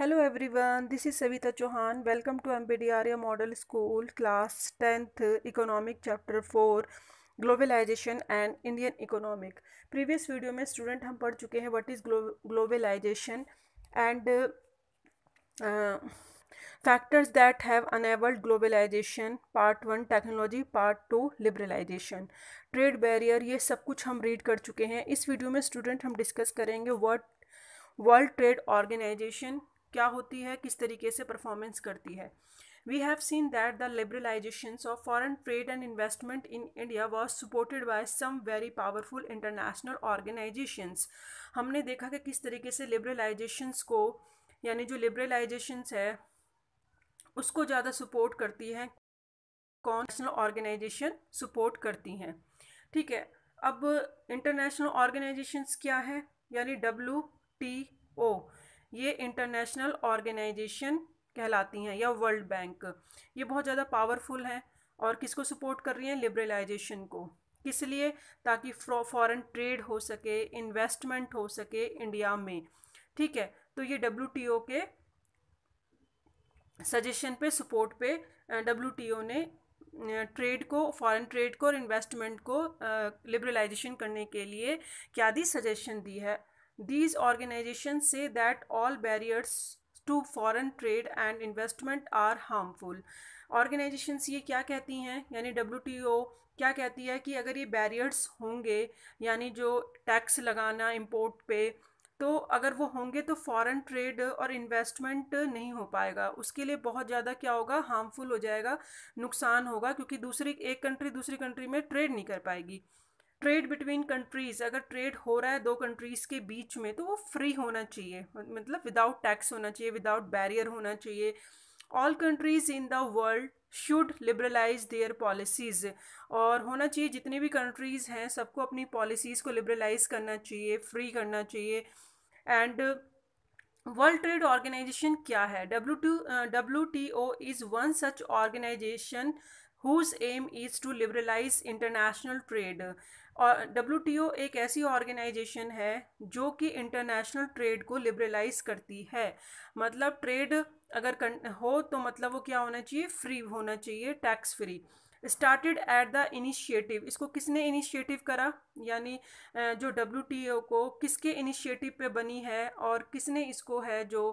hello everyone this is Savita Chauhan welcome to M model school class tenth economic chapter four globalization and Indian economic previous video में student हम पढ़ चुके हैं what is globalization and factors that have enabled globalization part one technology part two liberalization trade barrier ये सब कुछ हम read कर चुके हैं इस वीडियो में स्टूडेंट हम डिस्कस करेंगे वट वर्ल्ड ट्रेड ऑर्गेनाइजेशन क्या होती है किस तरीके से परफॉर्मेंस करती है we have seen that the liberalization of foreign trade and investment in India was supported by some very powerful international organization हमने देखा कि किस तरीके से लिबरलाइजेशंस को यानी जो लिबरलाइजेशंस है उसको ज़्यादा सपोर्ट करती हैं कौन कौनसनल ऑर्गेनाइजेशन सपोर्ट करती हैं ठीक है अब इंटरनेशनल ऑर्गेनाइजेशंस क्या है यानी डब्ल्यू टी ओ ये इंटरनेशनल ऑर्गेनाइजेशन कहलाती हैं या वर्ल्ड बैंक ये बहुत ज़्यादा पावरफुल हैं और किसको सपोर्ट कर रही हैं लिबरलाइजेशन को किस लिए ताकि फॉरेन ट्रेड हो सके इन्वेस्टमेंट हो सके इंडिया में ठीक है तो ये डब्ल्यू के सजेशन पे सपोर्ट पे डब्ल्यू ने ट्रेड को फॉरेन ट्रेड को और इन्वेस्टमेंट को लिबरलाइजेशन करने के लिए क्या दी सजेशन दी है दीज ऑर्गेनाइजेशन से that all barriers to foreign trade and investment are harmful organization ये क्या कहती हैं यानी डब्ल्यू टी ओ क्या कहती है कि अगर ये बैरियर्स होंगे यानी जो टैक्स लगाना इम्पोर्ट पे तो अगर वो होंगे तो फॉरेन ट्रेड और इन्वेस्टमेंट नहीं हो पाएगा उसके लिए बहुत ज़्यादा क्या होगा हार्मफुल हो जाएगा नुकसान होगा क्योंकि दूसरी एक कंट्री दूसरी कंट्री में ट्रेड नहीं कर पाएगी ट्रेड बिटवीन कंट्रीज अगर ट्रेड हो रहा है दो कंट्रीज़ के बीच में तो वो फ्री होना चाहिए मतलब विदाउट टैक्स होना चाहिए विदाउट बैरियर होना चाहिए all countries in the world should liberalize their policies और होना चाहिए जितनी भी कंट्रीज़ हैं सबको अपनी पॉलिसीज़ को लिबरलाइज करना चाहिए फ्री करना चाहिए एंड वर्ल्ड ट्रेड ऑर्गेनाइजेशन क्या है W two W T O is one such organization whose aim is to liberalize international trade और डब्ल्यू एक ऐसी ऑर्गेनाइजेशन है जो कि इंटरनेशनल ट्रेड को लिबरलाइज करती है मतलब ट्रेड अगर हो तो मतलब वो क्या होना चाहिए फ्री होना चाहिए tax free started at the initiative इसको किसने इनिशिएटिव करा यानी जो डब्ल्यू को किसके इनिशिएटिव पे बनी है और किसने इसको है जो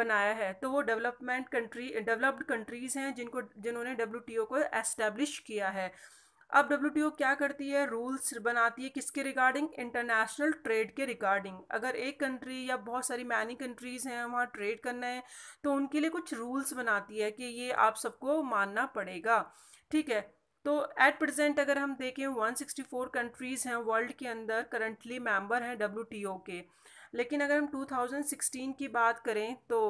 बनाया है तो वो डेवलपमेंट कंट्री डेवलप्ड कंट्रीज़ हैं जिनको जिन्होंने डब्ल्यू को एस्टेब्लिश किया है अब डब्ल्यू क्या करती है रूल्स बनाती है किसके रिगार्डिंग इंटरनेशनल ट्रेड के रिगार्डिंग अगर एक कंट्री या बहुत सारी मैनी कंट्रीज़ हैं वहाँ ट्रेड करना है तो उनके लिए कुछ रूल्स बनाती है कि ये आप सबको मानना पड़ेगा ठीक है तो एट प्रेजेंट अगर हम देखें 164 कंट्रीज़ हैं वर्ल्ड के अंदर करंटली मेंबर हैं डब्ल्यू के लेकिन अगर हम 2016 की बात करें तो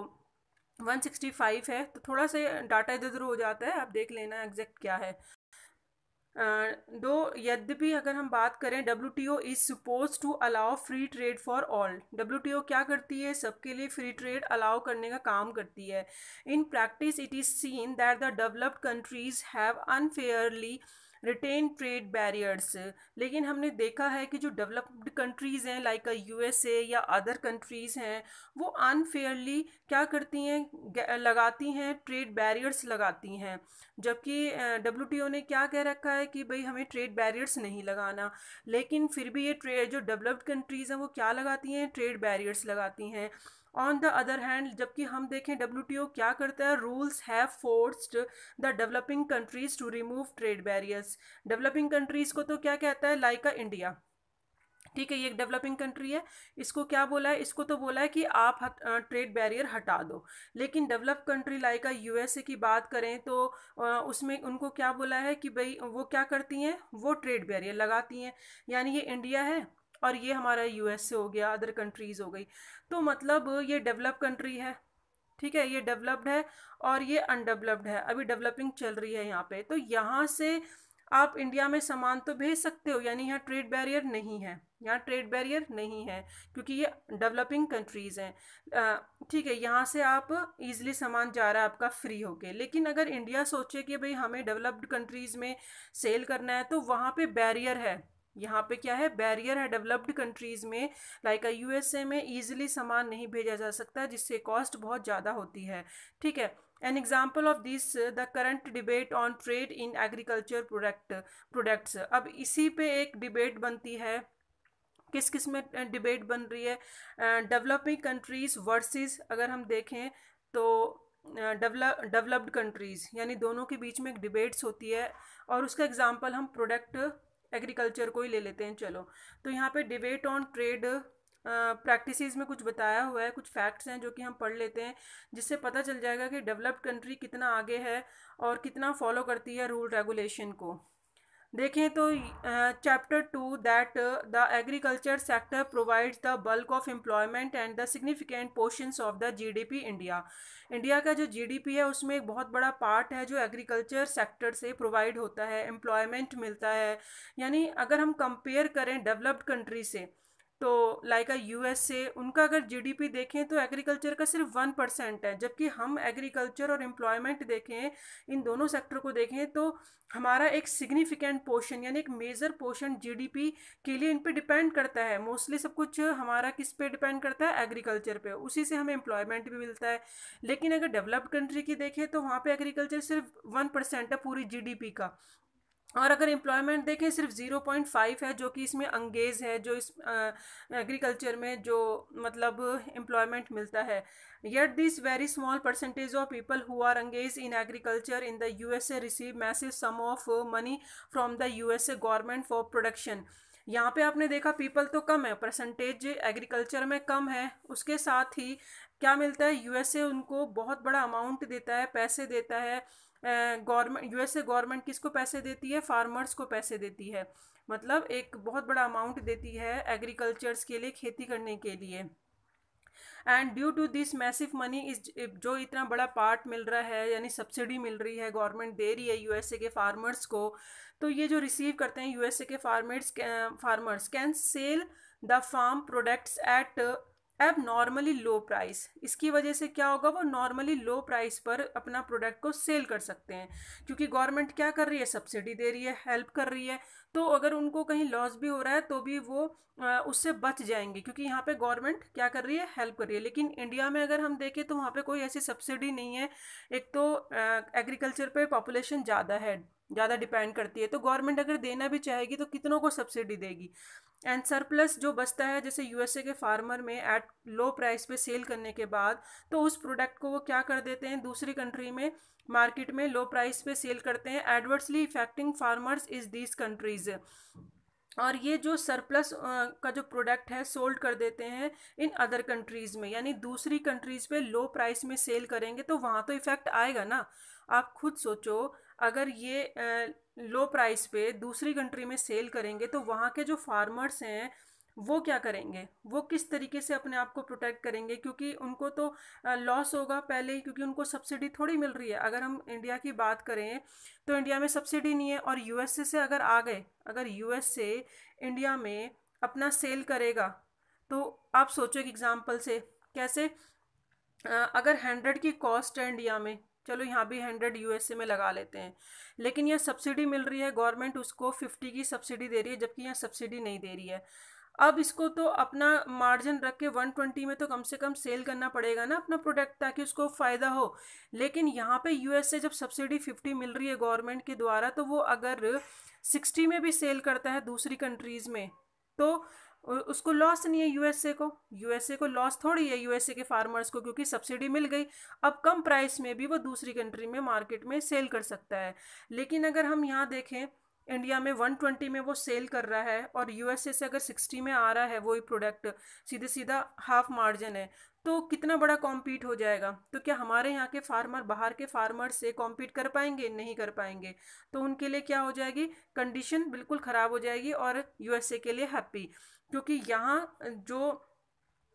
165 है तो थोड़ा सा डाटा इधर उधर हो जाता है आप देख लेना एग्जैक्ट क्या है दो यद्यपि अगर हम बात करें W T O is suppose to allow free trade for all W T O क्या करती है सबके लिए फ्री ट्रेड अलाउ करने का काम करती है in practice it is seen that the developed countries have unfairly retain trade barriers लेकिन हमने देखा है कि जो डेवलप्ड कंट्रीज़ हैं लाइक यू एस ए या अदर कंट्रीज़ हैं वो अनफेयरली क्या करती हैं लगाती हैं ट्रेड बैरियर्स लगाती हैं जबकि डब्ल्यू टी ओ ने क्या कह रखा है कि भाई हमें ट्रेड बैरियर्स नहीं लगाना लेकिन फिर भी ये ट्रेड जो डेवलप्ड कंट्रीज़ हैं वो क्या लगाती हैं ट्रेड बैरियर्स लगाती हैं ऑन द अदर हैंड जबकि हम देखें डब्ल्यू टी ओ क्या करता है rules have forced the developing countries to remove trade barriers developing countries को तो क्या कहता है लाइक अ इंडिया ठीक है ये एक डेवलपिंग कंट्री है इसको क्या बोला है इसको तो बोला है कि आप ट्रेड बैरियर हटा दो लेकिन डेवलप कंट्री लाइक यूएसए की बात करें तो उसमें उनको क्या बोला है कि भाई वो क्या करती हैं वो ट्रेड बैरियर लगाती हैं यानी ये इंडिया है और ये हमारा यूएसए हो गया अदर कंट्रीज़ हो गई तो मतलब ये डेवलप कंट्री है ठीक है ये डेवलप्ड है और ये अनडेवलप्ड है अभी डेवलपिंग चल रही है यहाँ पे तो यहाँ से आप इंडिया में सामान तो भेज सकते हो यानी यहाँ ट्रेड बैरियर नहीं है यहाँ ट्रेड बैरियर नहीं है क्योंकि ये डेवलपिंग कंट्रीज़ हैं ठीक है यहाँ से आप इजीली सामान जा रहा है आपका फ्री होके लेकिन अगर इंडिया सोचे कि भाई हमें डेवलप्ड कंट्रीज़ में सेल करना है तो वहाँ पे बैरियर है यहाँ पे क्या है बैरियर है डेवलप्ड कंट्रीज़ में लाइक यू ए में ईजिली सामान नहीं भेजा जा सकता जिससे कॉस्ट बहुत ज़्यादा होती है ठीक है an example of this the current debate on trade in agriculture product products अब इसी पे एक डिबेट बनती है किस किस में डिबेट बन रही है डेवलपिंग कंट्रीज वर्सेस अगर हम देखें तो डेवलप्ड कंट्रीज़ यानी दोनों के बीच में एक डिबेट्स होती है और उसका एग्जाम्पल हम प्रोडक्ट एग्रीकल्चर को ही ले लेते हैं चलो तो यहाँ पे डिबेट ऑन ट्रेड प्रैक्टिसेस में कुछ बताया हुआ है कुछ फैक्ट्स हैं जो कि हम पढ़ लेते हैं जिससे पता चल जाएगा कि डेवलप्ड कंट्री कितना आगे है और कितना फॉलो करती है रूल रेगुलेशन को देखें तो chapter two that the agriculture sector provides the bulk of employment and the significant portions of the GDP India India का जो जीडीपी है उसमें एक बहुत बड़ा पार्ट है जो एग्रीकल्चर सेक्टर से प्रोवाइड होता है एम्प्लॉयमेंट मिलता है यानी अगर हम कंपेयर करें डेवलप्ड कंट्री से तो लाइक एस यूएसए उनका अगर जीडीपी देखें तो एग्रीकल्चर का सिर्फ वन परसेंट है जबकि हम एग्रीकल्चर और एम्प्लॉयमेंट देखें इन दोनों सेक्टर को देखें तो हमारा एक सिग्निफिकेंट पोर्शन यानी एक मेजर पोर्शन जीडीपी के लिए इन पर डिपेंड करता है मोस्टली सब कुछ हमारा किस पे डिपेंड करता है एग्रीकल्चर पे उसी से हमें एम्प्लॉयमेंट भी मिलता है लेकिन अगर डेवलप्ड कंट्री की देखें तो वहाँ पर एग्रीकल्चर सिर्फ वन परसेंट है पूरी पी का और अगर एम्प्लॉयमेंट देखें सिर्फ ज़ीरो पॉइंट फाइव है जो कि इसमें अंगेज है जो इस एग्रीकल्चर में जो मतलब एम्प्लॉयमेंट मिलता है yet this very small percentage of people who are engage in agriculture in the U S A receive massive sum of money from the U S A government for production यहाँ पे आपने देखा people तो कम है percentage agriculture में कम है उसके साथ ही क्या मिलता है यूएसए उनको बहुत बड़ा अमाउंट देता है पैसे देता है गवर्नमेंट यूएसए गवर्नमेंट किसको पैसे देती है फार्मर्स को पैसे देती है मतलब एक बहुत बड़ा अमाउंट देती है एग्रीकल्चर्स के लिए खेती करने के लिए and due to this massive money इस जो इतना बड़ा पार्ट मिल रहा है यानी सब्सिडी मिल रही है गवर्नमेंट दे रही है यूएसए के फार्मर्स को तो ये जो रिसीव करते हैं यूएसए के farmers farmers can sell the farm products at abnormally low price इसकी वजह से क्या होगा वो नॉर्मली लो प्राइस पर अपना प्रोडक्ट को सेल कर सकते हैं क्योंकि गवर्नमेंट क्या कर रही है सब्सिडी दे रही है हेल्प कर रही है तो अगर उनको कहीं लॉस भी हो रहा है तो भी वो आ, उससे बच जाएंगे क्योंकि यहाँ पे गवर्नमेंट क्या कर रही है हेल्प कर रही है लेकिन इंडिया में अगर हम देखें तो वहाँ पे कोई ऐसी सब्सिडी नहीं है एक तो एग्रीकल्चर पे पॉपुलेशन ज़्यादा है ज़्यादा डिपेंड करती है तो गवर्नमेंट अगर देना भी चाहेगी तो कितनों को सब्सिडी देगी एंड सरप्लस जो बचता है जैसे यूएसए के फार्मर में एट लो प्राइस पे सेल करने के बाद तो उस प्रोडक्ट को वो क्या कर देते हैं दूसरी कंट्री में मार्केट में लो प्राइस पे सेल करते हैं adversely affecting farmers is these countries और ये जो सरप्लस का जो प्रोडक्ट है सोल्ड कर देते हैं इन अदर कंट्रीज़ में यानी दूसरी कंट्रीज़ पे लो प्राइस में सेल करेंगे तो वहाँ तो इफ़ेक्ट आएगा ना आप खुद सोचो अगर ये लो प्राइस पे दूसरी कंट्री में सेल करेंगे तो वहाँ के जो फार्मर्स हैं वो क्या करेंगे वो किस तरीके से अपने आप को प्रोटेक्ट करेंगे क्योंकि उनको तो लॉस होगा पहले ही क्योंकि उनको सब्सिडी थोड़ी मिल रही है अगर हम इंडिया की बात करें तो इंडिया में सब्सिडी नहीं है और यूएसए से अगर आ गए अगर यूएसए इंडिया में अपना सेल करेगा तो आप सोचो एक एग्ज़ाम्पल से कैसे अगर हंड्रेड की कॉस्ट है इंडिया में चलो यहाँ भी हंड्रेड यूएसए में लगा लेते हैं लेकिन यहाँ सब्सिडी मिल रही है गवर्नमेंट उसको फिफ्टी की सब्सिडी दे रही है जबकि यहाँ सब्सिडी नहीं दे रही है अब इसको तो अपना मार्जिन रख के वन ट्वेंटी में तो कम से कम सेल करना पड़ेगा ना अपना प्रोडक्ट ताकि उसको फ़ायदा हो लेकिन यहाँ पे यूएसए जब सब्सिडी फिफ्टी मिल रही है गवर्नमेंट के द्वारा तो वो अगर सिक्सटी में भी सेल करता है दूसरी कंट्रीज़ में तो उसको लॉस नहीं है यूएसए को यूएसए को लॉस थोड़ी है यूएसए के फार्मर्स को क्योंकि सब्सिडी मिल गई अब कम प्राइस में भी वो दूसरी कंट्री में मार्केट में सेल कर सकता है लेकिन अगर हम यहाँ देखें इंडिया में 120 में वो सेल कर रहा है और यूएसए से अगर 60 में आ रहा है ही प्रोडक्ट सीधे सीधा हाफ मार्जिन है तो कितना बड़ा कॉम्पीट हो जाएगा तो क्या हमारे यहाँ के फार्मर बाहर के फार्मर से कॉम्पीट कर पाएंगे नहीं कर पाएंगे तो उनके लिए क्या हो जाएगी कंडीशन बिल्कुल ख़राब हो जाएगी और यूएसए के लिए हैप्पी क्योंकि यहाँ जो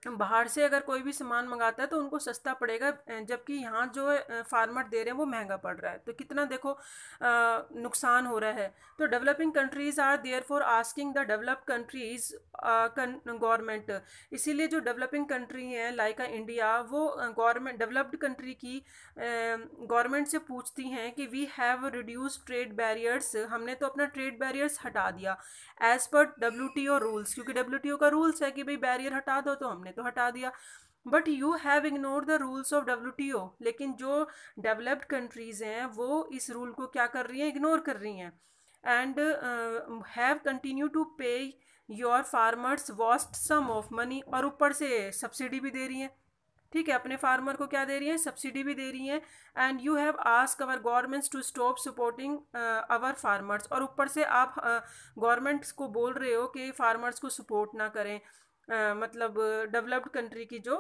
बाहर से अगर कोई भी सामान मंगाता है तो उनको सस्ता पड़ेगा जबकि यहाँ जो फार्मर दे रहे हैं वो महंगा पड़ रहा है तो कितना देखो नुकसान हो रहा है तो developing countries are there for asking the develop countries government इसीलिए जो डेवलपिंग कंट्री हैं लाइक इंडिया वो गवर्नमेंट डेवलप्ड कंट्री की गवर्नमेंट से पूछती हैं कि we have reduce trade barriers हमने तो अपना ट्रेड बैरियर्स हटा दिया एज़ पर डब्ल्यू रूल्स क्योंकि डब्ल्यू का रूल्स है कि भाई बैरियर हटा दो तो हमने आपने तो हटा दिया but you have ignore the rules of W T O लेकिन जो डेवलप्ड कंट्रीज़ हैं वो इस रूल को क्या कर रही हैं इग्नोर कर रही हैं and have continue to pay your farmers vast sum of money और ऊपर से सब्सिडी भी दे रही हैं ठीक है अपने फार्मर को क्या दे रही हैं सब्सिडी भी दे रही हैं and you have ask our governments to stop supporting our farmers और ऊपर से आप गवर्नमेंट्स uh, को बोल रहे हो कि फार्मर्स को सपोर्ट ना करें मतलब डेवलप्ड कंट्री की जो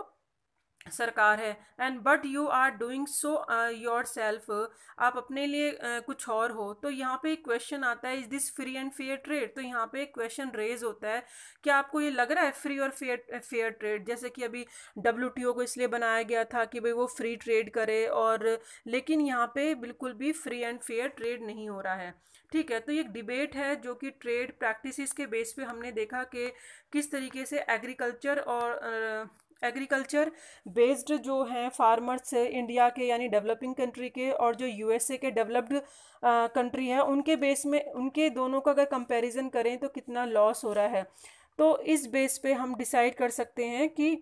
सरकार है and but you are doing so yourself आप अपने लिए uh, कुछ और हो तो यहाँ पे एक क्वेश्चन आता है is this free and fair trade तो यहाँ पे एक क्वेश्चन रेज होता है क्या आपको ये लग रहा है फ्री और फेयर फेयर ट्रेड जैसे कि अभी डब्ल्यू को इसलिए बनाया गया था कि भाई वो फ्री ट्रेड करे और लेकिन यहाँ पे बिल्कुल भी फ्री एंड फेयर ट्रेड नहीं हो रहा है ठीक है तो ये एक डिबेट है जो कि ट्रेड प्रैक्टिस के बेस पे हमने देखा कि किस तरीके से एग्रीकल्चर और uh, एग्रीकल्चर बेस्ड जो हैं फार्मर्स इंडिया के यानी डेवलपिंग कंट्री के और जो यूएसए के डेवलप्ड कंट्री हैं उनके बेस में उनके दोनों का अगर कंपैरिजन करें तो कितना लॉस हो रहा है तो इस बेस पे हम डिसाइड कर सकते हैं कि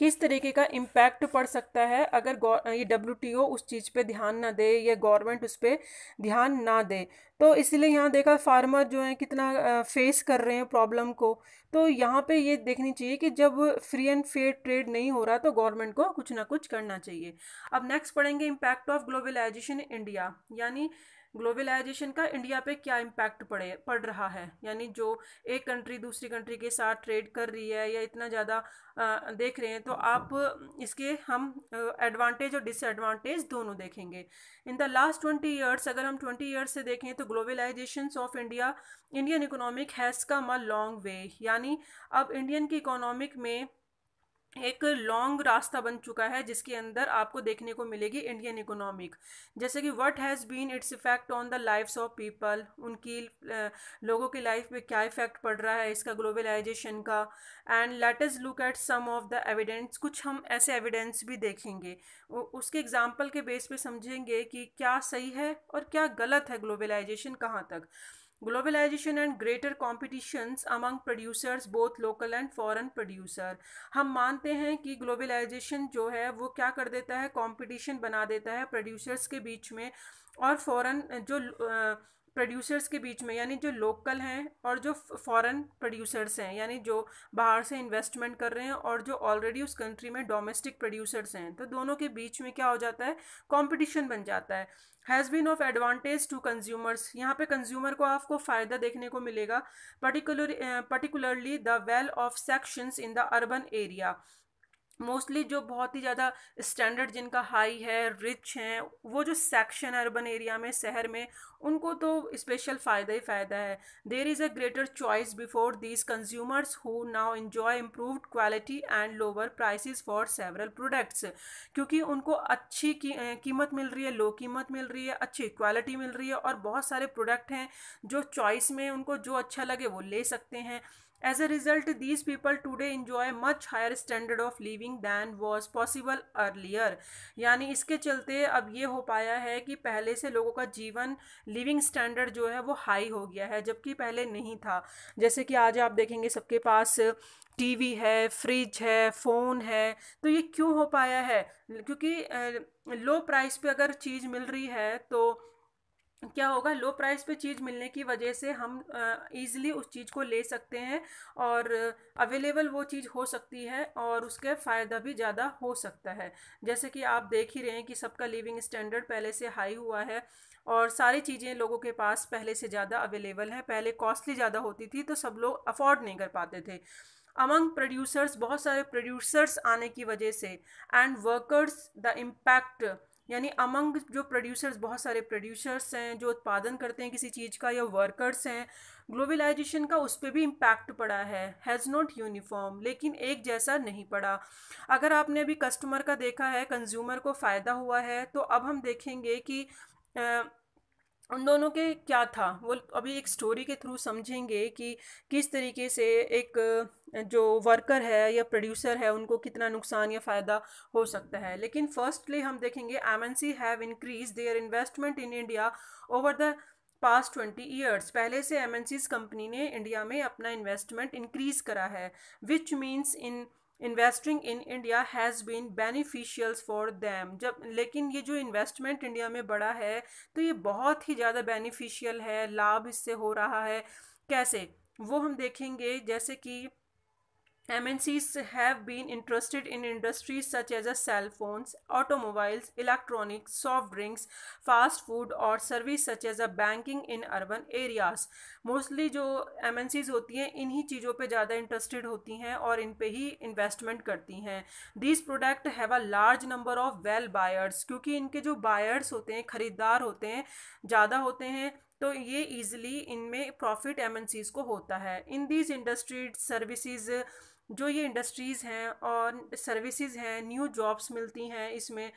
किस तरीके का इम्पैक्ट पड़ सकता है अगर ये डब्ल्यू उस चीज़ पे ध्यान ना दे या गवर्नमेंट उस पर ध्यान ना दे तो इसलिए यहाँ देखा फार्मर जो है कितना फेस कर रहे हैं प्रॉब्लम को तो यहाँ पे ये देखनी चाहिए कि जब फ्री एंड फेयर ट्रेड नहीं हो रहा तो गवर्नमेंट को कुछ ना कुछ करना चाहिए अब नेक्स्ट पढ़ेंगे इम्पैक्ट ऑफ ग्लोबलाइजेशन इंडिया यानी ग्लोबलाइजेशन का इंडिया पे क्या इम्पैक्ट पड़े पड़ रहा है यानी जो एक कंट्री दूसरी कंट्री के साथ ट्रेड कर रही है या इतना ज़्यादा देख रहे हैं तो आप इसके हम एडवांटेज और डिसएडवांटेज दोनों देखेंगे in the last twenty years अगर हम ट्वेंटी ईयर्स से देखें तो globalization of India Indian economic has come a long way यानी अब इंडियन की इकोनॉमिक में एक लॉन्ग रास्ता बन चुका है जिसके अंदर आपको देखने को मिलेगी इंडियन इकोनॉमिक जैसे कि what has been its effect on the lifes of people उनकी लोगों की लाइफ में क्या इफेक्ट पड़ रहा है इसका ग्लोबलाइजेशन का and latest look at some of the evidence कुछ हम ऐसे एविडेंस भी देखेंगे उसके एग्जाम्पल के बेस पर समझेंगे कि क्या सही है और क्या गलत है ग्लोबलाइजेशन कहाँ तक globalization and greater competitions among producers both local and foreign producer हम मानते हैं कि ग्लोबलाइजेशन जो है वो क्या कर देता है कॉम्पिटिशन बना देता है प्रोड्यूसर्स के बीच में और फॉरन जो प्रोड्यूसर्स के बीच में यानी जो लोकल हैं और जो फॉरेन प्रोड्यूसर्स हैं यानी जो बाहर से इन्वेस्टमेंट कर रहे हैं और जो ऑलरेडी उस कंट्री में डोमेस्टिक प्रोड्यूसर्स हैं तो दोनों के बीच में क्या हो जाता है कंपटीशन बन जाता है has been of advantage to consumers यहाँ पे कंज्यूमर को आपको फ़ायदा देखने को मिलेगा particular particularly the well off sections in the urban area mostly जो बहुत ही ज़्यादा स्टैंडर्ड जिनका हाई है रिच हैं वो जो सेक्शन है अर्बन एरिया में शहर में उनको तो स्पेशल फ़ायदा ही फ़ायदा है there is a greater choice before these consumers who now enjoy improve quality and lower price for several products क्योंकि उनको अच्छी की, कीमत मिल रही है लो कीमत मिल रही है अच्छी क्वालिटी मिल रही है और बहुत सारे प्रोडक्ट हैं जो चॉइस में उनको जो अच्छा लगे वो ले सकते हैं as a result these people today enjoy much higher standard of living than was possible earlier यानी इसके चलते अब ये हो पाया है कि पहले से लोगों का जीवन लिविंग स्टैंडर्ड जो है वो हाई हो गया है जबकि पहले नहीं था जैसे कि आज आप देखेंगे सबके पास टी वी है फ्रिज है फ़ोन है तो ये क्यों हो पाया है क्योंकि लो प्राइस पर अगर चीज़ मिल रही है तो क्या होगा लो प्राइस पे चीज़ मिलने की वजह से हम ईज़िली उस चीज़ को ले सकते हैं और अवेलेबल वो चीज़ हो सकती है और उसके फ़ायदा भी ज़्यादा हो सकता है जैसे कि आप देख ही रहे हैं कि सबका लिविंग स्टैंडर्ड पहले से हाई हुआ है और सारी चीज़ें लोगों के पास पहले से ज़्यादा अवेलेबल हैं पहले कॉस्टली ज़्यादा होती थी तो सब लोग अफोर्ड नहीं कर पाते थे अमंग प्रोड्यूसर्स बहुत सारे प्रोड्यूसर्स आने की वजह से एंड वर्कर्स द इम्पैक्ट यानी अमंग जो प्रोड्यूसर्स बहुत सारे प्रोड्यूसर्स हैं जो उत्पादन करते हैं किसी चीज़ का या वर्कर्स हैं ग्लोबलाइजेशन का उस पर भी इम्पैक्ट पड़ा है हैज़ नॉट यूनिफॉर्म लेकिन एक जैसा नहीं पड़ा अगर आपने अभी कस्टमर का देखा है कंज्यूमर को फ़ायदा हुआ है तो अब हम देखेंगे कि आ, उन दोनों के क्या था वो अभी एक स्टोरी के थ्रू समझेंगे कि किस तरीके से एक जो वर्कर है या प्रोड्यूसर है उनको कितना नुकसान या फ़ायदा हो सकता है लेकिन फर्स्टली हम देखेंगे M N C have increase their investment in India over the past twenty years पहले से एम एन सीज कंपनी ने इंडिया में अपना इन्वेस्टमेंट इंक्रीज़ करा है which means in investing in India has been beneficials for them जब लेकिन ये जो इन्वेस्टमेंट इंडिया में बढ़ा है तो ये बहुत ही ज़्यादा बेनिफिशियल है लाभ इससे हो रहा है कैसे वो हम देखेंगे जैसे कि M MNCs have been interested in industries such as cell phones, automobiles electronic soft drinks fast food और service such as a banking in urban areas mostly जो एम एन सीज होती हैं इन्हीं चीज़ों पर ज़्यादा इंटरेस्टेड होती हैं और इन पर ही इन्वेस्टमेंट करती हैं this product have a large number of well buyers क्योंकि इनके जो बायर्स होते हैं ख़रीदार होते हैं ज़्यादा होते हैं तो ये इजीली इनमें प्रॉफिट एमएनसीज को होता है इन दीज इंडस्ट्री सर्विसेज जो ये इंडस्ट्रीज़ हैं और सर्विसेज हैं न्यू जॉब्स मिलती हैं इसमें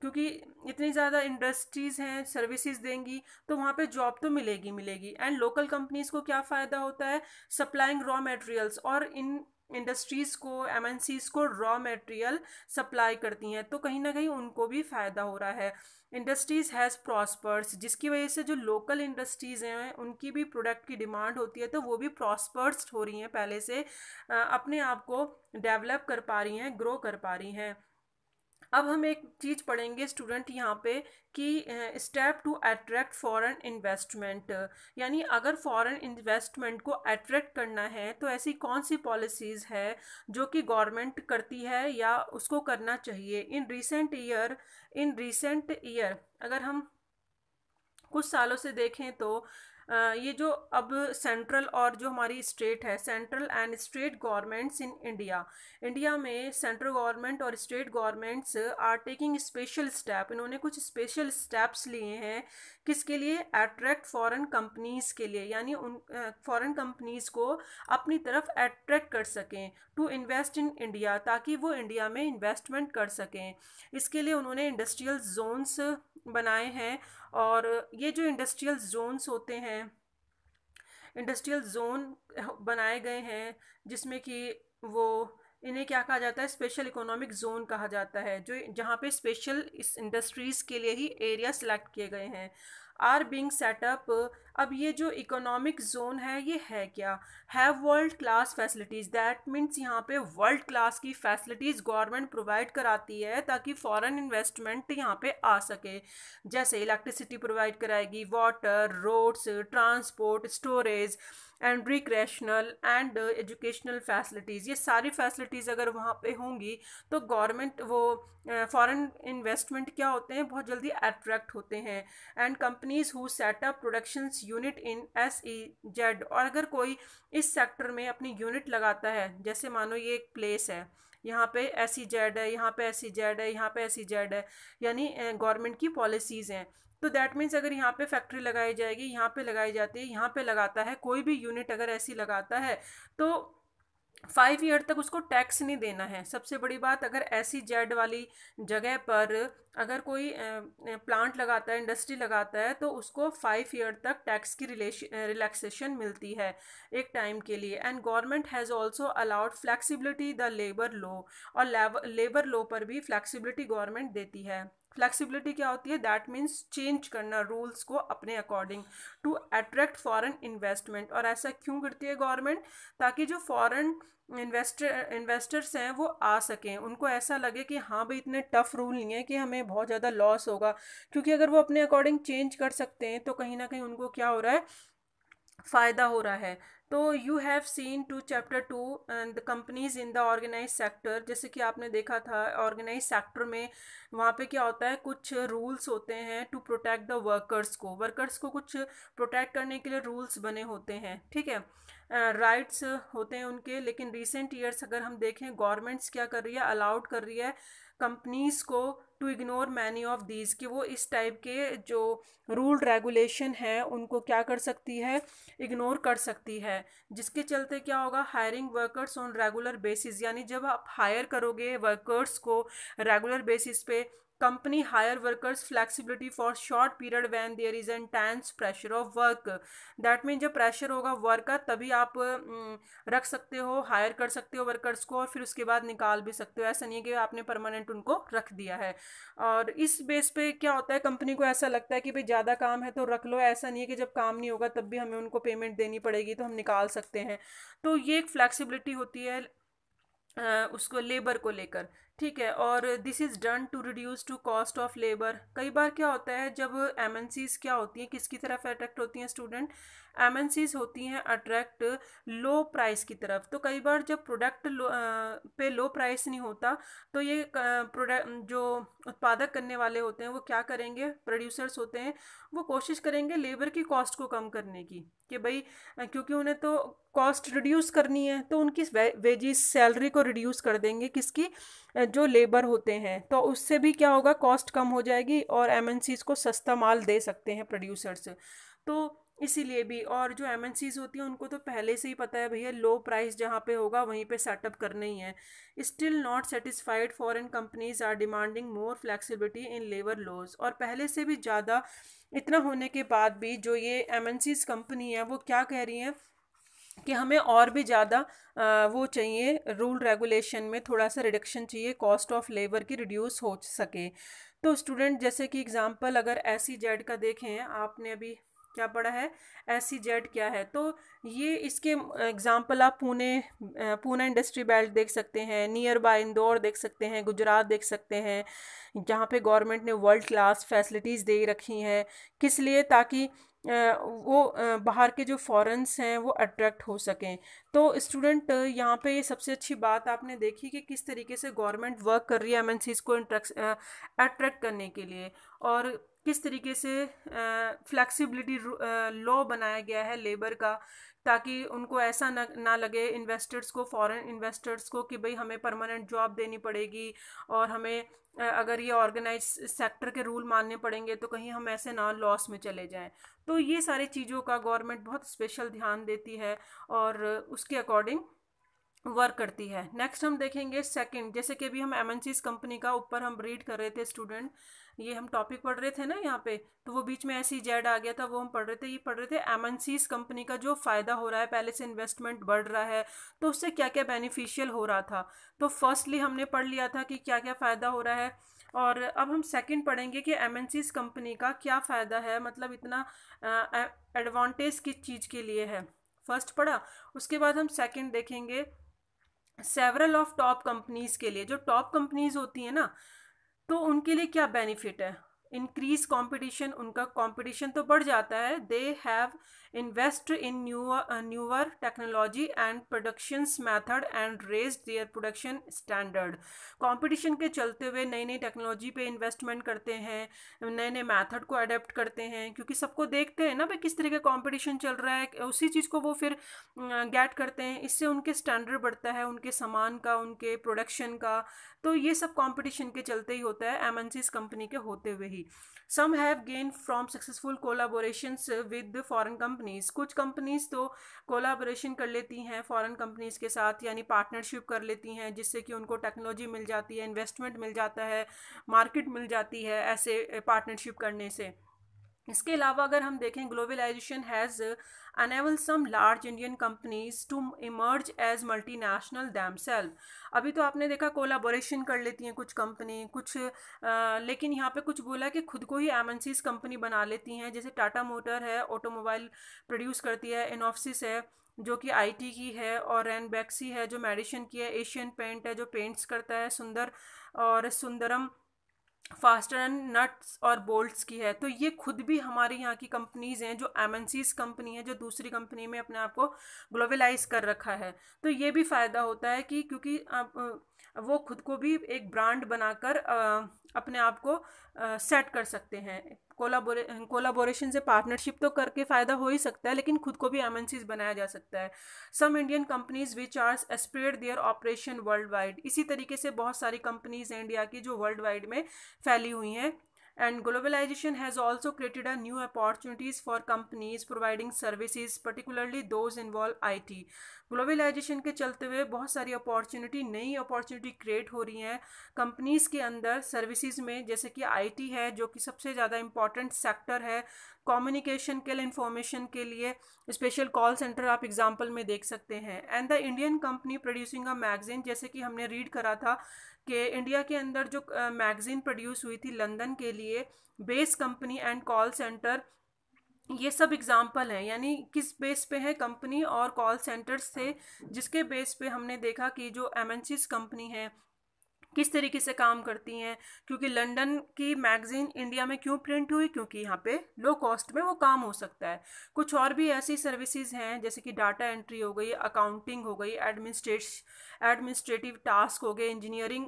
क्योंकि इतनी ज़्यादा इंडस्ट्रीज़ हैं सर्विसेज देंगी तो वहाँ पे जॉब तो मिलेगी मिलेगी एंड लोकल कंपनीज़ को क्या फ़ायदा होता है सप्लाइंग रॉ मटेरियल्स और इन इंडस्ट्रीज़ को एम को रॉ मटेरियल सप्लाई करती हैं तो कहीं ना कहीं उनको भी फ़ायदा हो रहा है इंडस्ट्रीज़ हैज़ प्रॉस्पर्स जिसकी वजह से जो लोकल इंडस्ट्रीज़ हैं उनकी भी प्रोडक्ट की डिमांड होती है तो वो भी प्रॉस्पर्स हो रही हैं पहले से अपने आप को डेवलप कर पा रही हैं ग्रो कर पा रही हैं अब हम एक चीज़ पढ़ेंगे स्टूडेंट यहाँ पे कि step to attract foreign investment यानी अगर फॉरेन इन्वेस्टमेंट को अट्रैक्ट करना है तो ऐसी कौन सी पॉलिसीज़ है जो कि गवर्नमेंट करती है या उसको करना चाहिए in recent year in recent year अगर हम कुछ सालों से देखें तो ये जो अब सेंट्रल और जो हमारी स्टेट है central and state governments in India India में सेंट्रल गवर्नमेंट और state governments are taking special step इन्होंने कुछ स्पेशल स्टेप्स लिए हैं किसके लिए अट्रैक्ट फॉरेन कंपनीज़ के लिए यानी उन फॉरेन कंपनीज़ को अपनी तरफ अट्रैक्ट कर सकें टू इन्वेस्ट इन इंडिया ताकि वो इंडिया में इन्वेस्टमेंट कर सकें इसके लिए उन्होंने इंडस्ट्रियल जोन्स बनाए हैं और ये जो इंडस्ट्रियल जोन्स होते हैं इंडस्ट्रियल जोन बनाए गए हैं जिसमें कि वो इन्हें क्या कहा जाता है स्पेशल इकोनॉमिक जोन कहा जाता है जो जहाँ पे स्पेशल इस इंडस्ट्रीज़ के लिए ही एरिया सिलेक्ट किए गए हैं आर बींग सेटअप अब ये जो इकोनॉमिक जोन है ये है क्या have world class facilities that means यहाँ पे वर्ल्ड क्लास की फैसिलिटीज़ गवर्नमेंट प्रोवाइड कराती है ताकि फॉरेन इन्वेस्टमेंट यहाँ पे आ सके जैसे इलेक्ट्रिसिटी प्रोवाइड कराएगी water roads transport storage and recreational and educational facilities ये सारी फैसिलिटीज़ अगर वहाँ पे होंगी तो गवर्नमेंट वो फॉरेन इन्वेस्टमेंट क्या होते हैं बहुत जल्दी अट्रैक्ट होते हैं and companies who set up production unit in S E Z और अगर कोई इस सेक्टर में अपनी यूनिट लगाता है जैसे मानो ये एक प्लेस है यहाँ पे एस ई जेड है यहाँ पे एस ई जेड है यहाँ पे एस ई जेड है यानी गवर्नमेंट की पॉलिसीज़ हैं तो दैट मीन्स अगर यहाँ पे फैक्ट्री लगाई जाएगी यहाँ पे लगाई जाती है यहाँ पे लगाता है कोई भी यूनिट अगर ऐसी लगाता है तो फाइव ईयर तक उसको टैक्स नहीं देना है सबसे बड़ी बात अगर ऐसी जेड वाली जगह पर अगर कोई प्लांट लगाता है इंडस्ट्री लगाता है तो उसको फाइव ईयर तक टैक्स की रिलैक्सेशन मिलती है एक टाइम के लिए and government has also allowed flexibility the labour law और लेबर लॉ पर भी फ्लैक्सीबिलिटी गवर्नमेंट देती है फ्लेक्सिबिलिटी क्या होती है दैट मीन्स चेंज करना रूल्स को अपने according to attract foreign investment और ऐसा क्यों करती है गवर्नमेंट ताकि जो फॉरेन इन्वेस्टर इन्वेस्टर्स हैं वो आ सकें उनको ऐसा लगे कि हाँ भाई इतने टफ़ रूल नहीं है कि हमें बहुत ज़्यादा लॉस होगा क्योंकि अगर वो अपने अकॉर्डिंग चेंज कर सकते हैं तो कहीं ना कहीं उनको क्या हो रहा है फ़ायदा हो रहा है तो you have seen to chapter two the companies in the organise sector जैसे कि आपने देखा था ऑर्गेनाइज सेक्टर में वहाँ पे क्या होता है कुछ रूल्स होते हैं टू प्रोटेक्ट द वर्कर्स को वर्कर्स को कुछ प्रोटेक्ट करने के लिए रूल्स बने होते हैं ठीक है राइट्स uh, होते हैं उनके लेकिन रिसेंट ईयर्स अगर हम देखें गवर्नमेंट्स क्या कर रही है अलाउड कर रही है कंपनीज़ को to ignore many of these कि वो इस टाइप के जो रूल रेगुलेशन है उनको क्या कर सकती है इग्नोर कर सकती है जिसके चलते क्या होगा hiring workers on regular basis यानी जब आप हायर करोगे वर्कर्स को रेगुलर बेसिस पे company hire workers flexibility for short period when there is an tense pressure of work that mean जब प्रेशर होगा वर्क का तभी आप रख सकते हो हायर कर सकते हो वर्कर्स को और फिर उसके बाद निकाल भी सकते हो ऐसा नहीं है कि आपने परमानेंट उनको रख दिया है और इस बेस पे क्या होता है कंपनी को ऐसा लगता है कि भाई ज़्यादा काम है तो रख लो ऐसा नहीं है कि जब काम नहीं होगा तब भी हमें उनको पेमेंट देनी पड़ेगी तो हम निकाल सकते हैं तो ये एक फ्लैक्सीबिलिटी होती है उसको लेबर को लेकर ठीक है और this is done to reduce to cost of labour कई बार क्या होता है जब एम क्या होती हैं किसकी तरफ अट्रैक्ट होती हैं स्टूडेंट एम होती हैं अट्रैक्ट लो प्राइस की तरफ तो कई बार जब प्रोडक्ट लो, पे लो प्राइस नहीं होता तो ये प्रोडक्ट जो उत्पादक करने वाले होते हैं वो क्या करेंगे प्रोड्यूसर्स होते हैं वो कोशिश करेंगे लेबर की कॉस्ट को कम करने की कि भाई क्योंकि उन्हें तो कॉस्ट रिड्यूस करनी है तो उनकी वेजिस सैलरी को रिड्यूस कर देंगे किसकी जो लेबर होते हैं तो उससे भी क्या होगा कॉस्ट कम हो जाएगी और एमएनसीज को सस्ता माल दे सकते हैं प्रोड्यूसर्स तो इसीलिए भी और जो एम होती हैं उनको तो पहले से ही पता है भैया लो प्राइस जहाँ पे होगा वहीं पे सेटअप करना ही है still not satisfied foreign companies are demanding more flexibility in labour laws और पहले से भी ज़्यादा इतना होने के बाद भी जो ये एम कंपनी है वो क्या कह रही हैं कि हमें और भी ज़्यादा वो चाहिए रूल रेगुलेशन में थोड़ा सा रिडक्शन चाहिए कॉस्ट ऑफ लेबर की रिड्यूस हो सके तो स्टूडेंट जैसे कि एग्ज़ाम्पल अगर एस जेड e का देखें आपने अभी क्या पढ़ा है एस सी जेड क्या है तो ये इसके एग्ज़ाम्पल आप पुणे पुणे इंडस्ट्री बेल्ट देख सकते हैं नियर बाय इंदौर देख सकते हैं गुजरात देख सकते हैं जहाँ पे गवर्नमेंट ने वर्ल्ड क्लास फैसिलिटीज़ दे रखी हैं किस लिए ताकि वो बाहर के जो फॉरेंस हैं वो अट्रैक्ट हो सकें तो स्टूडेंट यहाँ पे सबसे अच्छी बात आपने देखी कि किस तरीके से गवर्नमेंट वर्क कर रही है एमएनसीज को अट्रैक्ट करने के लिए और किस तरीके से फ्लैक्सीबिलिटी लॉ बनाया गया है लेबर का ताकि उनको ऐसा ना ना लगे इन्वेस्टर्स को फॉरेन इन्वेस्टर्स को कि भाई हमें परमानेंट जॉब देनी पड़ेगी और हमें अगर ये ऑर्गेनाइज सेक्टर के रूल मानने पड़ेंगे तो कहीं हम ऐसे ना लॉस में चले जाएं तो ये सारी चीज़ों का गवर्नमेंट बहुत स्पेशल ध्यान देती है और उसके अकॉर्डिंग वर्क करती है नेक्स्ट हम देखेंगे सेकंड जैसे कि अभी हम एम कंपनी का ऊपर हम रीड कर रहे थे स्टूडेंट ये हम टॉपिक पढ़ रहे थे ना यहाँ पे तो वो बीच में ऐसी जेड आ गया था वो हम पढ़ रहे थे ये पढ़ रहे थे एमएनसीज कंपनी का जो फ़ायदा हो रहा है पहले से इन्वेस्टमेंट बढ़ रहा है तो उससे क्या क्या बेनिफिशियल हो रहा था तो फर्स्टली हमने पढ़ लिया था कि क्या क्या फ़ायदा हो रहा है और अब हम सेकेंड पढ़ेंगे कि एम कंपनी का क्या फ़ायदा है मतलब इतना एडवांटेज किस चीज़ के लिए है फर्स्ट पढ़ा उसके बाद हम सेकेंड देखेंगे सेवरल ऑफ टॉप कंपनीज़ के लिए जो टॉप कंपनीज़ होती हैं ना तो उनके लिए क्या बेनिफिट है इंक्रीज कंपटीशन उनका कंपटीशन तो बढ़ जाता है they have invest in newer, uh, newer technology and productions method and raised their production standard competition के चलते हुए नई नई टेक्नोलॉजी पे इन्वेस्टमेंट करते हैं नए नए मेथड को अडेप्ट करते हैं क्योंकि सबको देखते हैं ना भाई किस तरह का कंपटीशन चल रहा है उसी चीज़ को वो फिर गेट करते हैं इससे उनके स्टैंडर्ड बढ़ता है उनके सामान का उनके प्रोडक्शन का तो ये सब कंपटीशन के चलते ही होता है एम कंपनी के होते हुए ही some have gain from successful collaboration with foreign company companies कुछ कंपनीज़ तो कोलाब्रेशन कर लेती हैं फॉरेन कंपनीज़ के साथ यानी पार्टनरशिप कर लेती हैं जिससे कि उनको टेक्नोलॉजी मिल जाती है इन्वेस्टमेंट मिल जाता है मार्केट मिल जाती है ऐसे पार्टनरशिप करने से इसके अलावा अगर हम देखें globalisation has enable some large Indian companies to emerge as multinational them अभी तो आपने देखा कोलाबोरेशन कर लेती हैं कुछ कंपनी कुछ आ, uh, लेकिन यहाँ पे कुछ बोला कि खुद को ही एम कंपनी बना लेती हैं जैसे टाटा मोटर है ऑटोमोबाइल प्रोड्यूस करती है इनोफसिस है जो कि आईटी की है और एन बैक्सी है जो मेडिसिन की है एशियन पेंट है जो पेंट्स करता है सुंदर और सुंदरम फास्टर एंड नट्स और बोल्ट्स की है तो ये खुद भी हमारे यहाँ की कंपनीज़ हैं जो एम कंपनी है जो दूसरी कंपनी में अपने आप को ग्लोबलाइज कर रखा है तो ये भी फ़ायदा होता है कि क्योंकि आप वो खुद को भी एक ब्रांड बनाकर अपने आप को सेट कर सकते हैं कोलाबोरे कोलाबोरेशन से पार्टनरशिप तो करके फ़ायदा हो ही सकता है लेकिन खुद को भी एम बनाया जा सकता है some Indian companies which are spread their operation worldwide इसी तरीके से बहुत सारी कंपनीज हैं इंडिया की जो वर्ल्ड वाइड में फैली हुई हैं and globalization has also created a new opportunities for companies providing services particularly those involve IT globalisation के चलते हुए बहुत सारी अपॉर्चुनिटी नई अपॉर्चुनिटी क्रिएट हो रही हैं कंपनीज़ के अंदर सर्विसेज में जैसे कि आईटी है जो कि सबसे ज़्यादा इम्पॉर्टेंट सेक्टर है कम्युनिकेशन के लिए इंफॉर्मेशन के लिए स्पेशल कॉल सेंटर आप एग्जांपल में देख सकते हैं and the Indian company producing a magazine जैसे कि हमने रीड करा था कि इंडिया के अंदर जो मैगज़ीन प्रोड्यूस हुई थी लंदन के लिए base company and call centre ये सब एग्ज़ाम्पल हैं यानी किस बेस पे है कंपनी और कॉल सेंटर्स थे जिसके बेस पे हमने देखा कि जो एम कंपनी है किस तरीके से काम करती हैं क्योंकि लंदन की मैगज़ीन इंडिया में क्यों प्रिंट हुई क्योंकि यहाँ पे लो कॉस्ट में वो काम हो सकता है कुछ और भी ऐसी सर्विसेज हैं जैसे कि डाटा एंट्री हो गई अकाउंटिंग हो गई एडमिनिस्ट्रेश एडमिनिस्ट्रेटिव टास्क हो गए engineering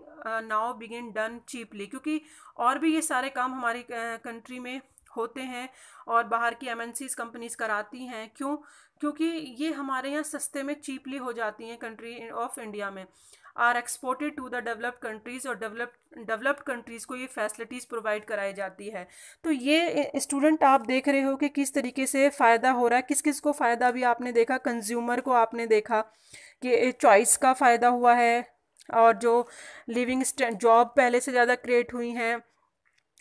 now begin done cheaply क्योंकि और भी ये सारे काम हमारी कंट्री में होते हैं और बाहर की एम कंपनीज कराती हैं क्यों क्योंकि ये हमारे यहाँ सस्ते में चीपली हो जाती हैं कंट्री ऑफ इंडिया में are exported to the developed countries और डेवलप डेवलप्ड कंट्रीज़ को ये फैसिलिटीज़ प्रोवाइड कराई जाती है तो ये स्टूडेंट आप देख रहे हो कि किस तरीके से फ़ायदा हो रहा है किस किस को फ़ायदा भी आपने देखा कंज्यूमर को आपने देखा कि चॉइस का फ़ायदा हुआ है और जो लिविंग जॉब पहले से ज़्यादा क्रिएट हुई हैं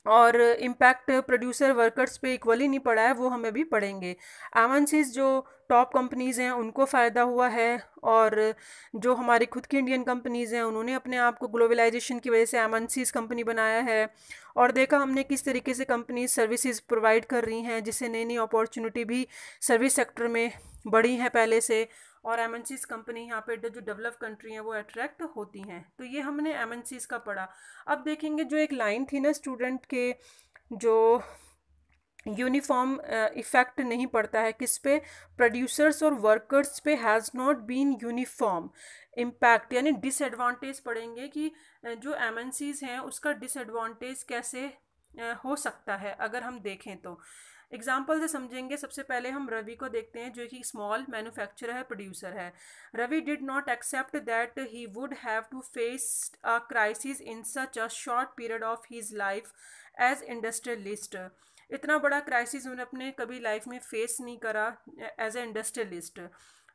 और इम्पैक्ट प्रोड्यूसर वर्कर्स पे इक्वली नहीं पड़ा है वो हमें भी पड़ेंगे एवंसिस जो टॉप कंपनीज़ हैं उनको फ़ायदा हुआ है और जो हमारी खुद की इंडियन कंपनीज़ हैं उन्होंने अपने आप को ग्लोबलाइजेशन की वजह से एमनसीज कंपनी बनाया है और देखा हमने किस तरीके से कंपनीज सर्विसेज प्रोवाइड कर रही हैं जिससे नई नई अपॉर्चुनिटी भी सर्विस सेक्टर में बढ़ी हैं पहले से और एम कंपनी यहाँ पे जो डेवलप कंट्री हैं वो अट्रैक्ट होती हैं तो ये हमने एम का पढ़ा अब देखेंगे जो एक लाइन थी ना स्टूडेंट के जो यूनिफॉर्म इफ़ेक्ट नहीं पड़ता है किस पे प्रोड्यूसर्स और वर्कर्स पे has not been uniform impact यानी डिसएडवांटेज पड़ेंगे कि जो एम हैं उसका डिसएडवांटेज कैसे हो सकता है अगर हम देखें तो एग्जाम्पल से समझेंगे सबसे पहले हम रवि को देखते हैं जो कि स्मॉल मैन्युफैक्चरर है प्रोड्यूसर है Ravi did not accept that he would have to face a crisis in such a short period of his life as industrialist इतना बड़ा क्राइसिस उन्होंने अपने कभी लाइफ में फेस नहीं करा as a industrialist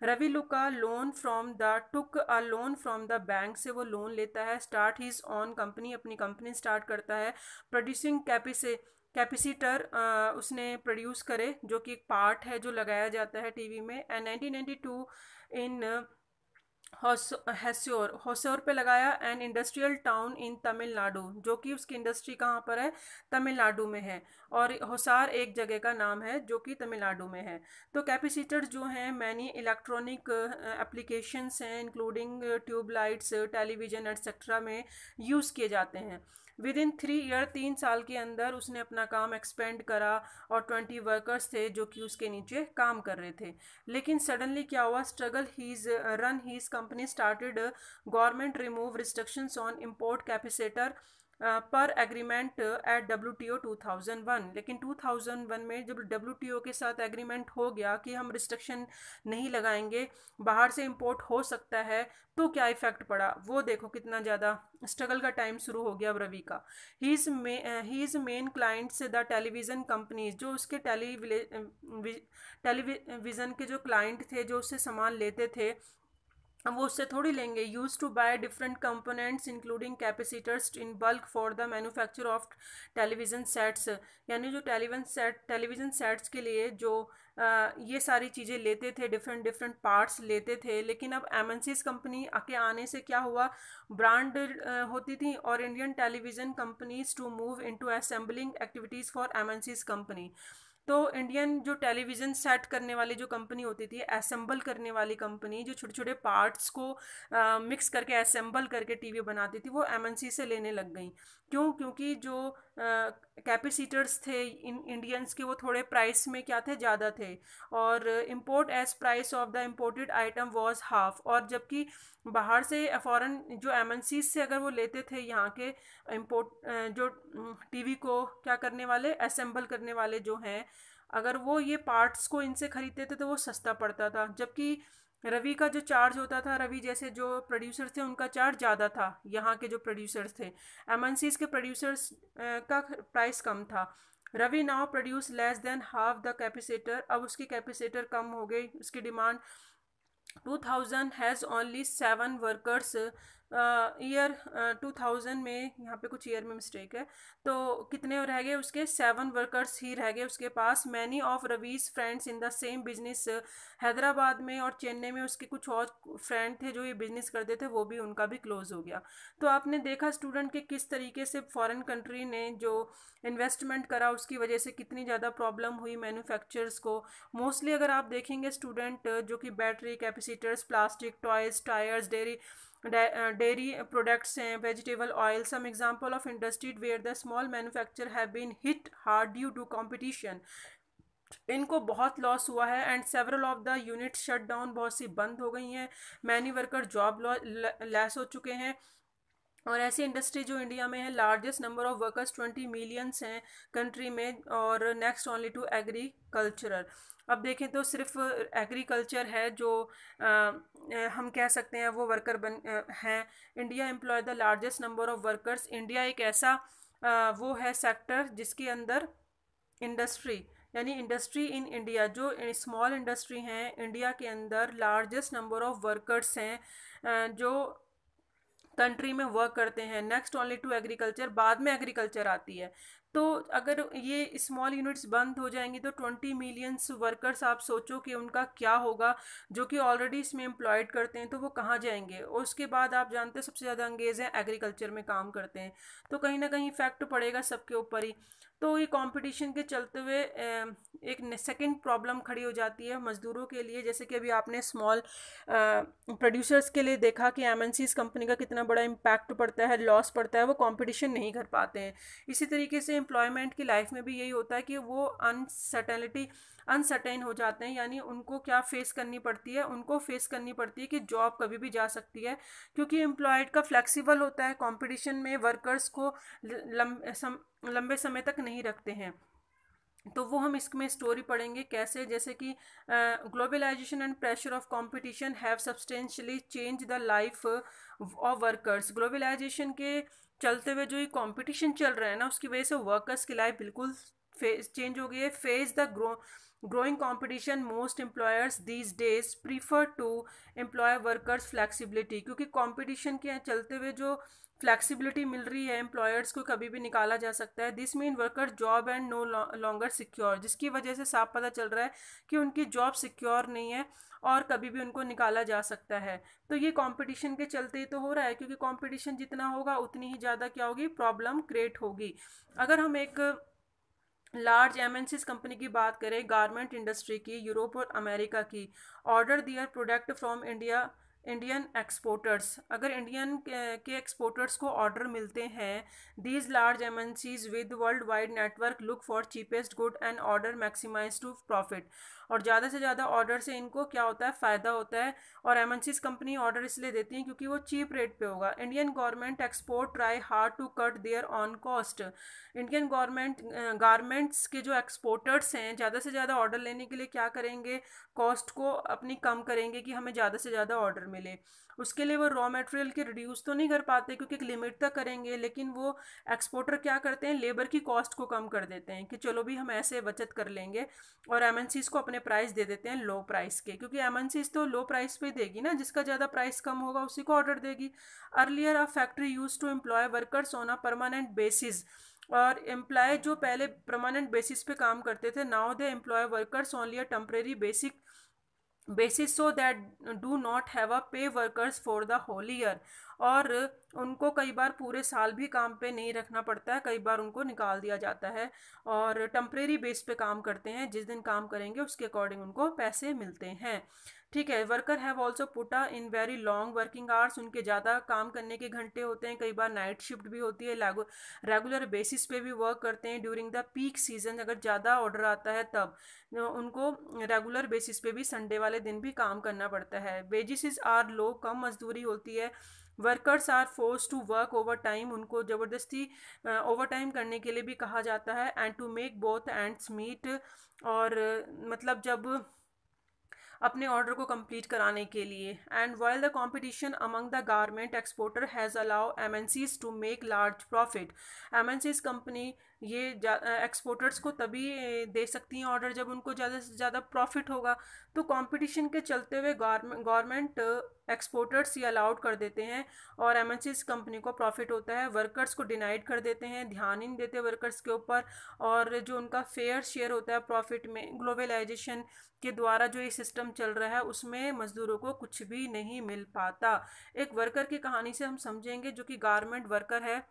Ravi took a loan from the took a loan from the bank से वो लोन लेता है स्टार्ट हिज ऑन कंपनी अपनी कंपनी स्टार्ट करता है प्रोड्यूसिंग कैपी से कैपेसिटर उसने प्रोड्यूस करे जो कि एक पार्ट है जो लगाया जाता है टीवी में एंड 1992 इन होस्योर होस्योर पे लगाया and industrial town in Tamil Nadu जो कि उसकी इंडस्ट्री कहाँ पर है तमिलनाडु में है और होसार एक जगह का नाम है जो कि तमिलनाडु में है तो कैपेसिटर जो हैं मैनी इलेक्ट्रॉनिक एप्लीकेशंस हैं इंक्लूडिंग ट्यूबलाइट्स टेलीविज़न एट्सट्रा में यूज़ किए जाते हैं विद इन थ्री ईयर तीन साल के अंदर उसने अपना काम एक्सपेंड करा और ट्वेंटी वर्कर्स थे जो कि उसके नीचे काम कर रहे थे लेकिन सडनली क्या हुआ struggle his run his company started government remove restrictions on import capacitor पर agreement at W T O two thousand one लेकिन टू थाउजेंड वन में जब डब्ल्यू टी ओ के साथ एग्रीमेंट हो गया कि हम रिस्ट्रिक्शन नहीं लगाएंगे बाहर से इम्पोर्ट हो सकता है तो क्या इफेक्ट पड़ा वो देखो कितना ज़्यादा स्ट्रगल का टाइम शुरू हो गया अब रवि का हीज़ मे his main clients the television companies जो उसके टेलीविजन के जो क्लाइंट थे जो उससे सामान लेते थे हम वो उससे थोड़ी लेंगे use to buy different components including capacitors in bulk for the manufacture of television sets यानी जो टेलीविजन सेट टेलीविज़न सेट्स के लिए जो आ, ये सारी चीज़ें लेते थे डिफरेंट डिफरेंट पार्ट्स लेते थे लेकिन अब एमएनसीज कंपनी के आने से क्या हुआ ब्रांड होती थी और Indian television companies to move to assembling activities for MNCs company तो इंडियन जो टेलीविज़न सेट करने वाली जो कंपनी होती थी असम्बल करने वाली कंपनी जो छोटे छोटे पार्ट्स को मिक्स करके असम्बल करके टीवी बनाती थी वो एमएनसी से लेने लग गई क्यों क्योंकि जो कैपेसिटर्स थे इन इंडियंस के वो थोड़े प्राइस में क्या थे ज़्यादा थे और import as price of the imported item was half और जबकि बाहर से फ़ॉरन जो एम से अगर वो लेते थे यहाँ के इम्पोर्ट जो टीवी को क्या करने वाले असेंबल करने वाले जो हैं अगर वो ये पार्ट्स को इनसे ख़रीदते थे तो वो सस्ता पड़ता था जबकि रवि का जो चार्ज होता था रवि जैसे जो प्रोड्यूसर्स थे उनका चार्ज ज़्यादा था यहाँ के जो प्रोड्यूसर्स थे एमएनसीज के प्रोड्यूसर्स का प्राइस कम था Ravi now produce less than half the capacitor अब उसकी कैपेसिटर कम हो गई उसकी demand two thousand has only seven workers year two thousand में यहाँ पे कुछ ईयर में मिस्टेक है तो कितने रह गए उसके सेवन वर्कर्स ही रह गए उसके पास many of Ravi's friends in the same business Hyderabad में और चेन्नई में उसके कुछ और फ्रेंड थे जो ये बिजनेस करते थे वो भी उनका भी क्लोज हो गया तो आपने देखा स्टूडेंट के किस तरीके से फॉरेन कंट्री ने जो इन्वेस्टमेंट करा उसकी वजह से कितनी ज़्यादा प्रॉब्लम हुई मैन्युफैक्चरर्स को मोस्टली अगर आप देखेंगे स्टूडेंट जो कि battery capacitors plastic toys tyres dairy dairy products हैं vegetable oil some example of industries where the small manufacture have been hit hard due to competition इनको बहुत लॉस हुआ है and several of the unit shut down बहुत सी बंद हो गई हैं मैनी वर्कर जॉब लैस हो चुके हैं और ऐसी इंडस्ट्री जो इंडिया में है largest number of workers twenty millions हैं कंट्री में और नेक्स्ट ओनली टू एग्रीकल्चरल अब देखें तो सिर्फ एग्रीकल्चर है जो आ, हम कह सकते हैं वो वर्कर बन हैं India employ the largest number of workers India एक ऐसा आ, वो है सेक्टर जिसके अंदर इंडस्ट्री यानी इंडस्ट्री इन इंडिया जो स्मॉल इंडस्ट्री हैं इंडिया के अंदर लार्जेस्ट नंबर ऑफ वर्कर्स हैं जो कंट्री में वर्क करते हैं नेक्स्ट ओनली टू एग्रीकल्चर बाद में एग्रीकल्चर आती है तो अगर ये स्मॉल यूनिट्स बंद हो जाएंगी तो ट्वेंटी मिलियंस वर्कर्स आप सोचो कि उनका क्या होगा जो कि ऑलरेडी इसमें एम्प्लॉयड करते हैं तो वो कहाँ जाएंगे और उसके बाद आप जानते हैं सबसे ज़्यादा अंगेज़ हैं एग्रीकल्चर में काम करते हैं तो कहीं ना कहीं इफेक्ट पड़ेगा सबके ऊपर ही तो ये कंपटीशन के चलते हुए एक सेकंड प्रॉब्लम खड़ी हो जाती है मज़दूरों के लिए जैसे कि अभी आपने स्मॉल प्रोड्यूसर्स के लिए देखा कि एम कंपनी का कितना बड़ा इम्पैक्ट पड़ता है लॉस पड़ता है वो कंपटीशन नहीं कर पाते हैं इसी तरीके से एम्प्लॉयमेंट की लाइफ में भी यही होता है कि वो अनसर्टेनिटी अनसर्टेन हो जाते हैं यानी उनको क्या फेस करनी पड़ती है उनको फेस करनी पड़ती है कि जॉब कभी भी जा सकती है क्योंकि एम्प्लॉयड का फ्लेक्सिबल होता है कंपटीशन में वर्कर्स को लम, सम, लंबे समय तक नहीं रखते हैं तो वो हम इसमें स्टोरी पढ़ेंगे कैसे जैसे कि globalisation and pressure of competition have substantially change the life of workers globalisation के चलते हुए जो ये कंपटीशन चल रहा है ना उसकी वजह से वर्कर्स की लाइफ बिल्कुल फेस चेंज हो गई है face the grow growing competition most employers these days prefer to employ workers flexibility क्योंकि कॉम्पिटिशन के चलते हुए जो फ्लैक्सीबिलिटी मिल रही है एम्प्लॉयर्स को कभी भी निकाला जा सकता है this mean worker job and no longer secure जिसकी वजह से साफ पता चल रहा है कि उनकी जॉब सिक्योर नहीं है और कभी भी उनको निकाला जा सकता है तो ये कंपटीशन के चलते ही तो हो रहा है क्योंकि कंपटीशन जितना होगा उतनी ही ज़्यादा क्या होगी प्रॉब्लम क्रिएट होगी अगर हम एक लार्ज एम कंपनी की बात करें गारमेंट इंडस्ट्री की यूरोप और अमेरिका की order their product from India Indian exporters अगर इंडियन के एक्सपोर्टर्स को ऑर्डर मिलते हैं these large MNCs with worldwide network look for cheapest good and order maximise to profit और ज़्यादा से ज़्यादा ऑर्डर से इनको क्या होता है फ़ायदा होता है और एम कंपनी ऑर्डर इसलिए देती हैं क्योंकि वो चीप रेट पे होगा Indian government export try hard to cut their own cost Indian government garments के जो एक्सपोर्टर्स हैं ज़्यादा से ज़्यादा ऑर्डर लेने के लिए क्या करेंगे कॉस्ट को अपनी कम करेंगे कि हमें ज़्यादा से ज़्यादा ऑर्डर मिले उसके लिए वो रॉ मटेरियल के रिड्यूस तो नहीं कर पाते क्योंकि एक लिमिट तक करेंगे लेकिन वो एक्सपोर्टर क्या करते हैं लेबर की कॉस्ट को कम कर देते हैं कि चलो भी हम ऐसे बचत कर लेंगे और एम को अपने प्राइस दे देते हैं लो प्राइस के क्योंकि एम तो लो प्राइस पर देगी ना जिसका ज़्यादा प्राइस कम होगा उसी को ऑर्डर देगी earlier a factory use to employ workers on a permanent basis और एम्प्लॉय जो पहले परमानेंट बेसिस पे काम करते थे now they employ workers only a temporary basic basis so that do not have a pay workers for the whole year और उनको कई बार पूरे साल भी काम पे नहीं रखना पड़ता है कई बार उनको निकाल दिया जाता है और टम्प्रेरी बेस पे काम करते हैं जिस दिन काम करेंगे उसके अकॉर्डिंग उनको पैसे मिलते हैं ठीक है worker have also put in very long working hours उनके ज़्यादा काम करने के घंटे होते हैं कई बार नाइट शिफ्ट भी होती है रेगुलर बेसिस पे भी वर्क करते हैं ड्यूरिंग द पीक सीजन अगर ज़्यादा ऑर्डर आता है तब तो उनको रेगुलर बेसिस पे भी संडे वाले दिन भी काम करना पड़ता है वेजिस आर लो कम मजदूरी होती है workers are force to work overtime उनको ज़बरदस्ती ओवर टाइम करने के लिए भी कहा जाता है and to make both ends meet और मतलब जब अपने ऑर्डर को कंप्लीट कराने के लिए and while the competition among the garment exporter has allow M to make large profit M company ये एक्सपोर्टर्स को तभी दे सकती हैं ऑर्डर जब उनको ज़्यादा से ज़्यादा प्रॉफिट होगा तो कंपटीशन के चलते हुए गवर्नमेंट एक्सपोर्टर्स ही अलाउड कर देते हैं और एम कंपनी को प्रॉफिट होता है वर्कर्स को डिनाइड कर देते हैं ध्यान ही नहीं देते वर्कर्स के ऊपर और जो उनका फेयर शेयर होता है प्रॉफिट में ग्लोबलाइजेशन के द्वारा जो ये सिस्टम चल रहा है उसमें मज़दूरों को कुछ भी नहीं मिल पाता एक वर्कर की कहानी से हम समझेंगे जो कि गारमेंट वर्कर है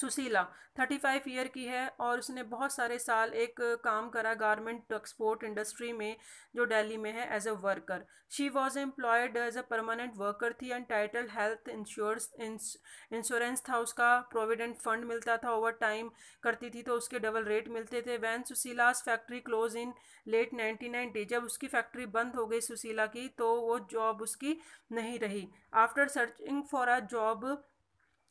सुशीला थर्टी फाइव ईयर की है और उसने बहुत सारे साल एक काम करा गारमेंट एक्सपोर्ट इंडस्ट्री में जो दिल्ली में है as a worker she was employed as a permanent worker थी and title health insurance insurance था उसका प्रोविडेंट फंड मिलता था ओवर टाइम करती थी तो उसके डबल रेट मिलते थे when Sushila's factory close in late ninety जब उसकी फैक्ट्री बंद हो गई सुशीला की तो वो जॉब उसकी नहीं रही after searching for a job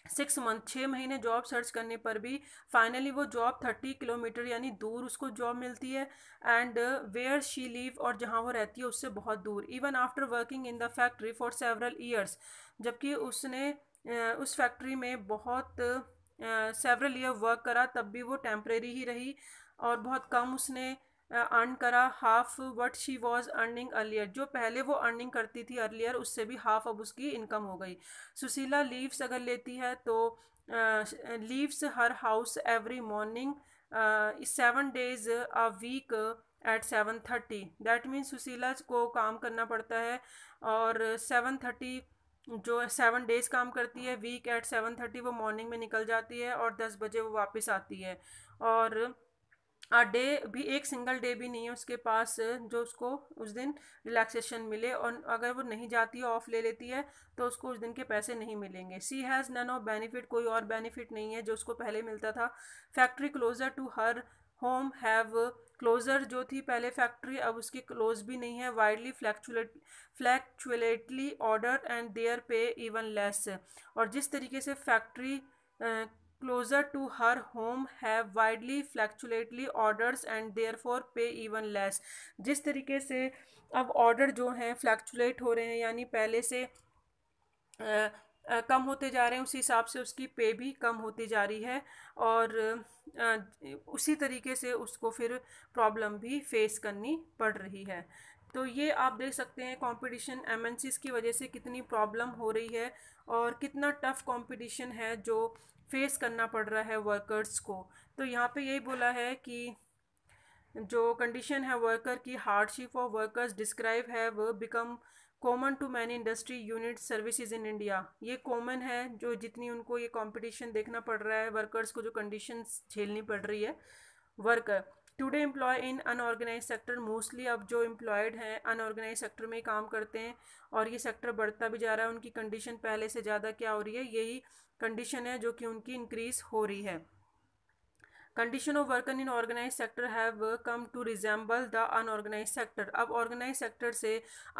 six month छः महीने जॉब सर्च करने पर भी फाइनली वो जॉब थर्टी किलोमीटर यानी दूर उसको जॉब मिलती है एंड वेयर शी लीव और जहाँ वो रहती है उससे बहुत दूर even after working in the factory for several years जबकि उसने उस फैक्ट्री में बहुत सेवरल ईयर वर्क करा तब भी वो टेम्प्रेरी ही रही और बहुत कम उसने अर्न करा half what she was earning earlier जो पहले वो अर्निंग करती थी अर्लियर उससे भी हाफ अब उसकी इनकम हो गई सुशीला लीव्स अगर लेती है तो leaves her house every morning seven days a week at seven thirty that means Sushila को काम करना पड़ता है और सेवन थर्टी जो सेवन डेज काम करती है वीक एट सेवन थर्टी वो मॉर्निंग में निकल जाती है और दस बजे वो वापस आती है और डे भी एक सिंगल डे भी नहीं है उसके पास जो उसको उस दिन रिलैक्सेशन मिले और अगर वो नहीं जाती ऑफ ले लेती है तो उसको उस दिन के पैसे नहीं मिलेंगे she has none of benefit कोई और बेनिफिट नहीं है जो उसको पहले मिलता था factory closer to her home have closer जो थी पहले फैक्ट्री अब उसकी क्लोज भी नहीं है widely fluctuate fluctuatingly order and there pay even less और जिस तरीके से factory closer to her home have widely orders orders and therefore pay even less जिस तरीके से अब order जो हैं fluctuate हो रहे हैं यानी पहले से आ, आ, कम होते जा रहे हैं उसी हिसाब से उसकी पे भी कम होती जा रही है और आ, उसी तरीके से उसको फिर प्रॉब्लम भी फेस करनी पड़ रही है तो ये आप देख सकते हैं कंपटीशन एमएनसीज की वजह से कितनी प्रॉब्लम हो रही है और कितना टफ़ कंपटीशन है जो फेस करना पड़ रहा है वर्कर्स को तो यहाँ पे यही बोला है कि जो कंडीशन है वर्कर की हार्डशिप ऑफ वर्कर्स डिस्क्राइब है वो become common to many industry unit services in India ये कॉमन है जो जितनी उनको ये कंपटीशन देखना पड़ रहा है वर्कर्स को जो कंडीशन झेलनी पड़ रही है worker today employ in unorganised sector mostly अब जो एम्प्लॉयड हैं अनऑर्गेनाइज सेक्टर में काम करते हैं और ये सेक्टर बढ़ता भी जा रहा है उनकी कंडीशन पहले से ज़्यादा क्या हो रही है यही कंडीशन है जो कि उनकी इंक्रीज़ हो रही है condition of working in organised sector have come to resemble the unorganised sector अब ऑर्गेनाइज सेक्टर से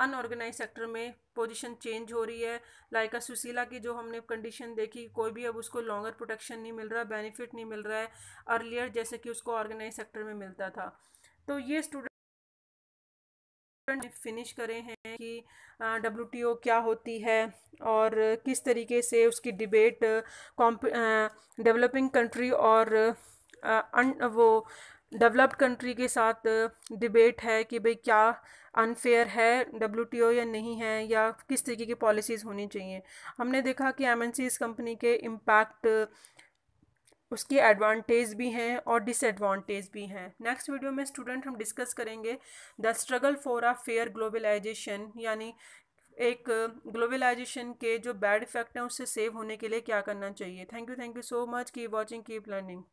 अनऑर्गेनाइज सेक्टर में पोजीशन चेंज हो रही है लाइक सुशीला की जो हमने कंडीशन देखी कोई भी अब उसको लॉन्गर प्रोटेक्शन नहीं मिल रहा बेनिफिट नहीं मिल रहा है अर्लियर जैसे कि उसको ऑर्गेनाइज सेक्टर में मिलता था तो ये स्टूडेंट फिनिश करे हैं कि डब्ल्यू टी ओ क्या होती है और किस तरीके से उसकी डिबेट डेवलपिंग कंट्री और वो डेवलप्ड कंट्री के साथ डिबेट है कि भाई क्या अनफेयर है डब्ल्यू या नहीं है या किस तरीके की पॉलिसीज़ होनी चाहिए हमने देखा कि एम कंपनी के इम्पैक्ट उसकी एडवांटेज भी हैं और डिसएडवांटेज भी हैं नेक्स्ट वीडियो में स्टूडेंट हम डिस्कस करेंगे the struggle for a fair globalisation यानी एक ग्लोबलाइजेशन के जो बैड इफेक्ट हैं उससे सेव होने के लिए क्या करना चाहिए thank you thank you so much keep watching keep learning